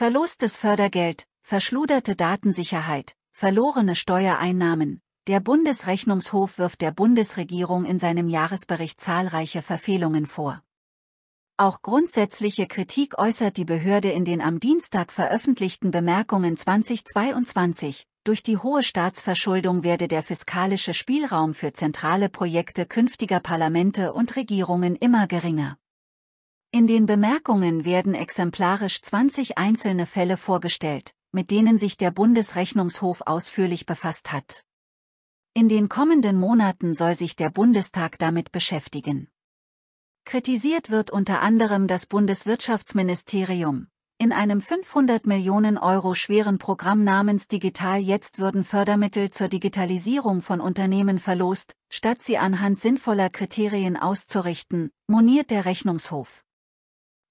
Verlostes Fördergeld, verschluderte Datensicherheit, verlorene Steuereinnahmen. Der Bundesrechnungshof wirft der Bundesregierung in seinem Jahresbericht zahlreiche Verfehlungen vor. Auch grundsätzliche Kritik äußert die Behörde in den am Dienstag veröffentlichten Bemerkungen 2022. Durch die hohe Staatsverschuldung werde der fiskalische Spielraum für zentrale Projekte künftiger Parlamente und Regierungen immer geringer. In den Bemerkungen werden exemplarisch 20 einzelne Fälle vorgestellt, mit denen sich der Bundesrechnungshof ausführlich befasst hat. In den kommenden Monaten soll sich der Bundestag damit beschäftigen. Kritisiert wird unter anderem das Bundeswirtschaftsministerium. In einem 500 Millionen Euro schweren Programm namens Digital Jetzt würden Fördermittel zur Digitalisierung von Unternehmen verlost, statt sie anhand sinnvoller Kriterien auszurichten, moniert der Rechnungshof.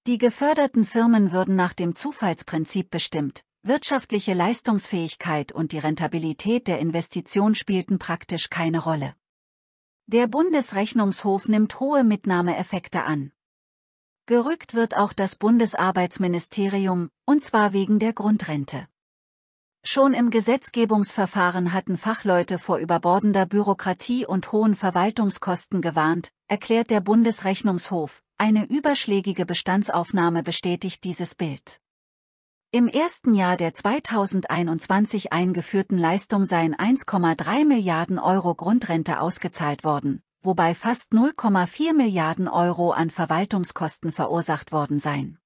Die geförderten Firmen würden nach dem Zufallsprinzip bestimmt, wirtschaftliche Leistungsfähigkeit und die Rentabilität der Investition spielten praktisch keine Rolle. Der Bundesrechnungshof nimmt hohe Mitnahmeeffekte an. Gerügt wird auch das Bundesarbeitsministerium, und zwar wegen der Grundrente. Schon im Gesetzgebungsverfahren hatten Fachleute vor überbordender Bürokratie und hohen Verwaltungskosten gewarnt, erklärt der Bundesrechnungshof, eine überschlägige Bestandsaufnahme bestätigt dieses Bild. Im ersten Jahr der 2021 eingeführten Leistung seien 1,3 Milliarden Euro Grundrente ausgezahlt worden, wobei fast 0,4 Milliarden Euro an Verwaltungskosten verursacht worden seien.